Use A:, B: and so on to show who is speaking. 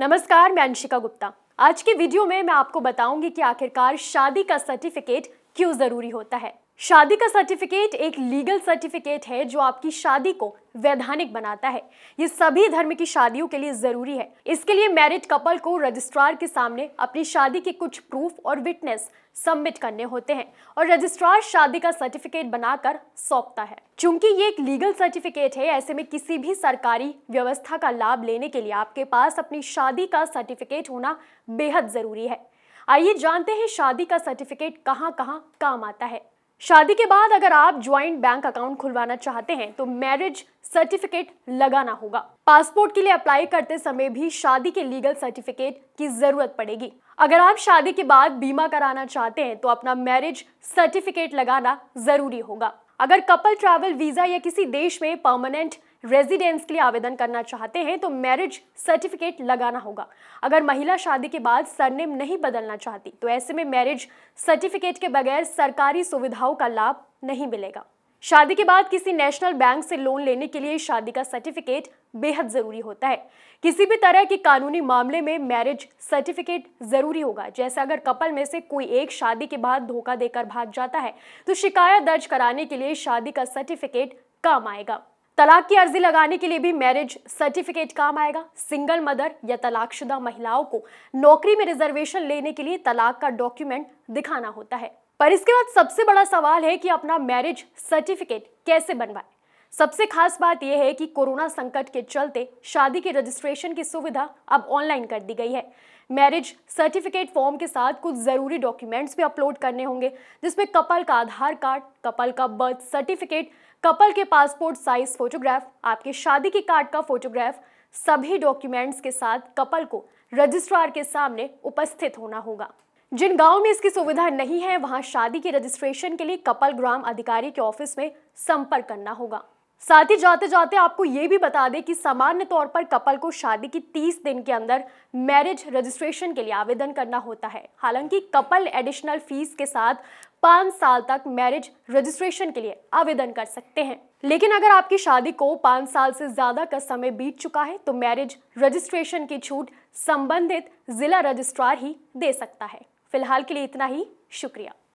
A: नमस्कार मैं अंशिका गुप्ता आज के वीडियो में मैं आपको बताऊंगी कि आखिरकार शादी का सर्टिफिकेट क्यों ज़रूरी होता है शादी का सर्टिफिकेट एक लीगल सर्टिफिकेट है जो आपकी शादी को वैधानिक बनाता है ये सभी धर्म की शादियों के लिए जरूरी है इसके लिए मैरिड कपल को रजिस्ट्रार के सामने अपनी शादी के कुछ प्रूफ और विटनेस सबमिट करने होते हैं और रजिस्ट्रार शादी का सर्टिफिकेट बनाकर सौंपता है चूंकि ये एक लीगल सर्टिफिकेट है ऐसे में किसी भी सरकारी व्यवस्था का लाभ लेने के लिए आपके पास अपनी शादी का सर्टिफिकेट होना बेहद जरूरी है आइए जानते हैं शादी का सर्टिफिकेट कहाँ कहाँ काम आता है शादी के बाद अगर आप ज्वाइंट बैंक अकाउंट खुलवाना चाहते हैं तो मैरिज सर्टिफिकेट लगाना होगा पासपोर्ट के लिए अप्लाई करते समय भी शादी के लीगल सर्टिफिकेट की जरूरत पड़ेगी अगर आप शादी के बाद बीमा कराना चाहते हैं तो अपना मैरिज सर्टिफिकेट लगाना जरूरी होगा अगर कपल ट्रैवल वीजा या किसी देश में परमानेंट रेजिडेंस के लिए आवेदन करना चाहते हैं तो मैरिज सर्टिफिकेट लगाना होगा अगर महिला शादी के बाद सरनेम नहीं बदलना चाहती तो ऐसे में मैरिज सर्टिफिकेट के बगैर सरकारी सुविधाओं का लाभ नहीं मिलेगा शादी के बाद किसी नेशनल बैंक से लोन लेने के लिए शादी का सर्टिफिकेट बेहद ज़रूरी होता है किसी भी तरह के कानूनी मामले में मैरिज सर्टिफिकेट ज़रूरी होगा जैसे अगर कपल में से कोई एक शादी के बाद धोखा देकर भाग जाता है तो शिकायत दर्ज कराने के लिए शादी का सर्टिफिकेट काम आएगा तलाक की अर्जी लगाने के लिए भी मैरिज सर्टिफिकेट काम आएगा सिंगल मदर या तलाकशुदा महिलाओं को नौकरी में रिजर्वेशन लेने के लिए तलाक का डॉक्यूमेंट दिखाना होता है पर इसके बाद सबसे बड़ा सवाल है कि अपना मैरिज सर्टिफिकेट कैसे बनवाए सबसे खास बात यह है कि कोरोना संकट के चलते शादी के रजिस्ट्रेशन की सुविधा अब ऑनलाइन कर दी गई है मैरिज सर्टिफिकेट फॉर्म के साथ कुछ ज़रूरी डॉक्यूमेंट्स भी अपलोड करने होंगे जिसमें कपल का आधार कार्ड कपल का बर्थ सर्टिफिकेट कपल के पासपोर्ट साइज फोटोग्राफ आपके शादी के कार्ड का फोटोग्राफ सभी डॉक्यूमेंट्स के साथ कपल को रजिस्ट्रार के सामने उपस्थित होना होगा जिन गांव में इसकी सुविधा नहीं है वहां शादी के रजिस्ट्रेशन के लिए कपल ग्राम अधिकारी के ऑफिस में संपर्क करना होगा साथ ही जाते जाते आपको ये भी बता दें कि सामान्य तौर पर कपल को शादी की 30 दिन के अंदर मैरिज रजिस्ट्रेशन के लिए आवेदन करना होता है हालांकि कपल एडिशनल फीस के साथ पाँच साल तक मैरिज रजिस्ट्रेशन के लिए आवेदन कर सकते हैं लेकिन अगर आपकी शादी को पाँच साल से ज़्यादा का समय बीत चुका है तो मैरिज रजिस्ट्रेशन की छूट संबंधित जिला रजिस्ट्रार ही दे सकता है फिलहाल के लिए इतना ही शुक्रिया